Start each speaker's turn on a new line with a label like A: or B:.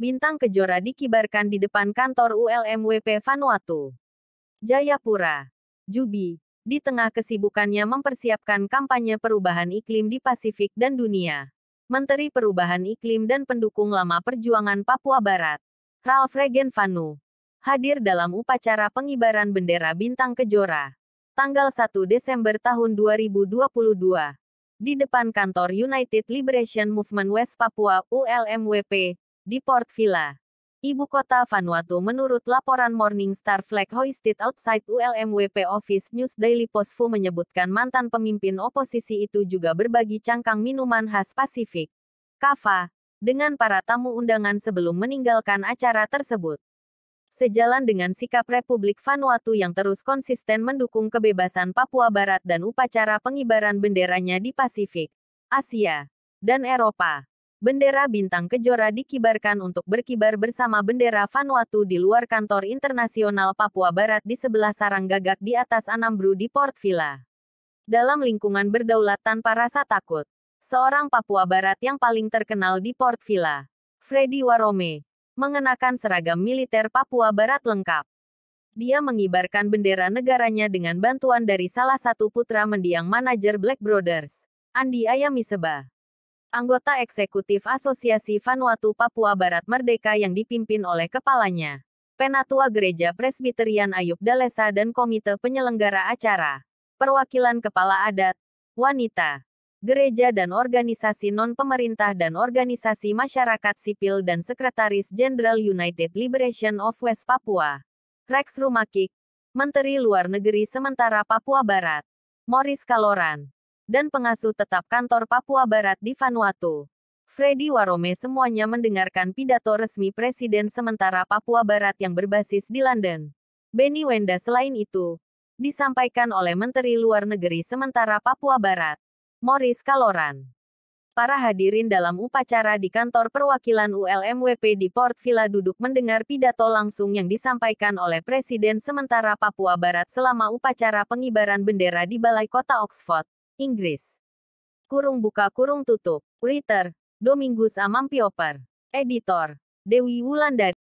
A: bintang kejora dikibarkan di depan kantor ULMWP Vanuatu. Jayapura. Jubi, di tengah kesibukannya mempersiapkan kampanye perubahan iklim di Pasifik dan dunia. Menteri Perubahan Iklim dan pendukung lama perjuangan Papua Barat, Ralph Regen Vanu, hadir dalam upacara pengibaran bendera bintang kejora tanggal 1 Desember tahun 2022 di depan kantor United Liberation Movement West Papua ULMWP di Port Vila. Ibu kota Vanuatu menurut laporan Morning Star Flag Hoisted Outside ULMWP Office News Daily Posfu menyebutkan mantan pemimpin oposisi itu juga berbagi cangkang minuman khas Pasifik, kava, dengan para tamu undangan sebelum meninggalkan acara tersebut. Sejalan dengan sikap Republik Vanuatu yang terus konsisten mendukung kebebasan Papua Barat dan upacara pengibaran benderanya di Pasifik, Asia, dan Eropa bendera bintang kejora dikibarkan untuk berkibar bersama bendera Vanuatu di luar kantor internasional Papua Barat di sebelah sarang gagak di atas Anambru di Port Vila. Dalam lingkungan berdaulat tanpa rasa takut, seorang Papua Barat yang paling terkenal di Port Vila, Freddy Warome, mengenakan seragam militer Papua Barat lengkap. Dia mengibarkan bendera negaranya dengan bantuan dari salah satu putra mendiang manajer Black Brothers, Andi Ayamiseba anggota eksekutif Asosiasi Vanuatu Papua Barat Merdeka yang dipimpin oleh kepalanya, Penatua Gereja Presbiterian Ayub Dalesa dan Komite Penyelenggara Acara, Perwakilan Kepala Adat, Wanita, Gereja dan Organisasi Non-Pemerintah dan Organisasi Masyarakat Sipil dan Sekretaris Jenderal United Liberation of West Papua, Rex Rumakik, Menteri Luar Negeri Sementara Papua Barat, Morris Kaloran dan pengasuh tetap kantor Papua Barat di Vanuatu. Freddy Warome semuanya mendengarkan pidato resmi Presiden sementara Papua Barat yang berbasis di London. Benny Wenda selain itu, disampaikan oleh Menteri Luar Negeri sementara Papua Barat, Morris Kaloran. Para hadirin dalam upacara di kantor perwakilan ULMWP di Port Vila duduk mendengar pidato langsung yang disampaikan oleh Presiden sementara Papua Barat selama upacara pengibaran bendera di Balai Kota Oxford. Inggris. Kurung buka kurung tutup. Reader, Domingus Amampioper. Editor, Dewi Wulandari.